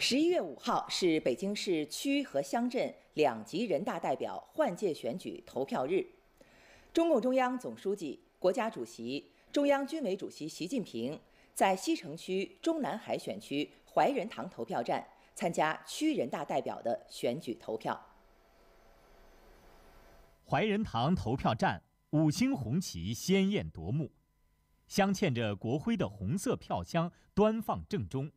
十一月五号是北京市区和乡镇两级人大代表换届选举投票日。中共中央总书记、国家主席、中央军委主席习近平在西城区中南海选区怀仁堂投票站参加区人大代表的选举投票。怀仁堂投票站五星红旗鲜艳夺目，镶嵌着国徽的红色票箱端放正中。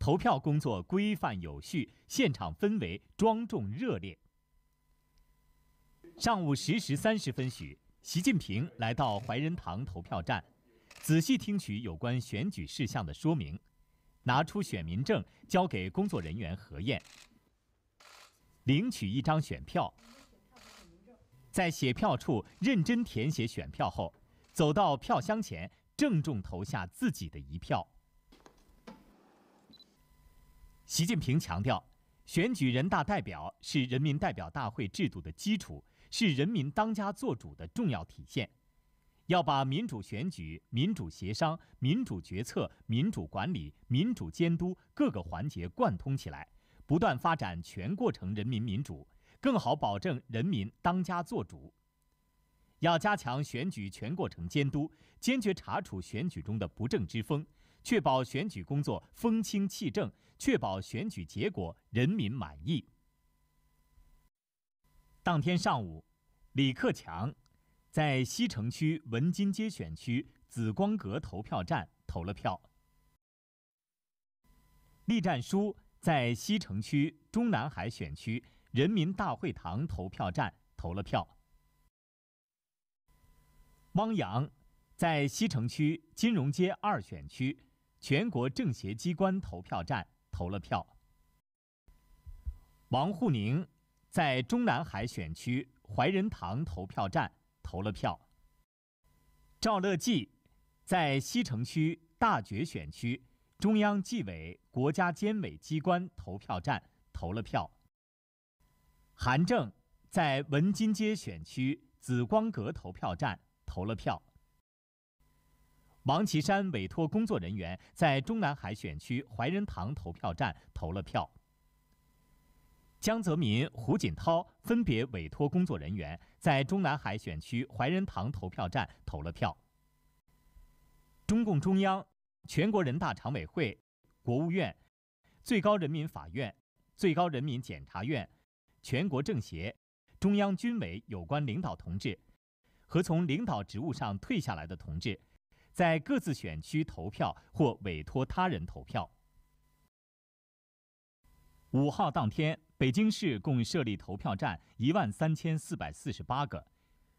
投票工作规范有序，现场氛围庄重热烈。上午十时三十分许，习近平来到怀仁堂投票站，仔细听取有关选举事项的说明，拿出选民证交给工作人员核验，领取一张选票，在写票处认真填写选票后，走到票箱前，郑重投下自己的一票。习近平强调，选举人大代表是人民代表大会制度的基础，是人民当家作主的重要体现。要把民主选举、民主协商、民主决策、民主管理、民主监督各个环节贯通起来，不断发展全过程人民民主，更好保证人民当家作主。要加强选举全过程监督，坚决查处选举中的不正之风，确保选举工作风清气正。确保选举结果人民满意。当天上午，李克强在西城区文津街选区紫光阁投票站投了票。栗战书在西城区中南海选区人民大会堂投票站投了票。汪洋在西城区金融街二选区全国政协机关投票站。投了票。王沪宁在中南海选区怀仁堂投票站投了票。赵乐际在西城区大觉选区中央纪委国家监委机关投票站投了票。韩正在文津街选区紫光阁投票站投了票。王岐山委托工作人员在中南海选区怀仁堂投票站投了票。江泽民、胡锦涛分别委托工作人员在中南海选区怀仁堂投票站投了票。中共中央、全国人大常委会、国务院、最高人民法院、最高人民检察院、全国政协、中央军委有关领导同志和从领导职务上退下来的同志。在各自选区投票或委托他人投票。五号当天，北京市共设立投票站一万三千四百四十八个，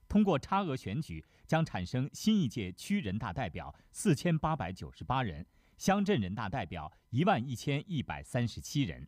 通过差额选举将产生新一届区人大代表四千八百九十八人，乡镇人大代表一万一千一百三十七人。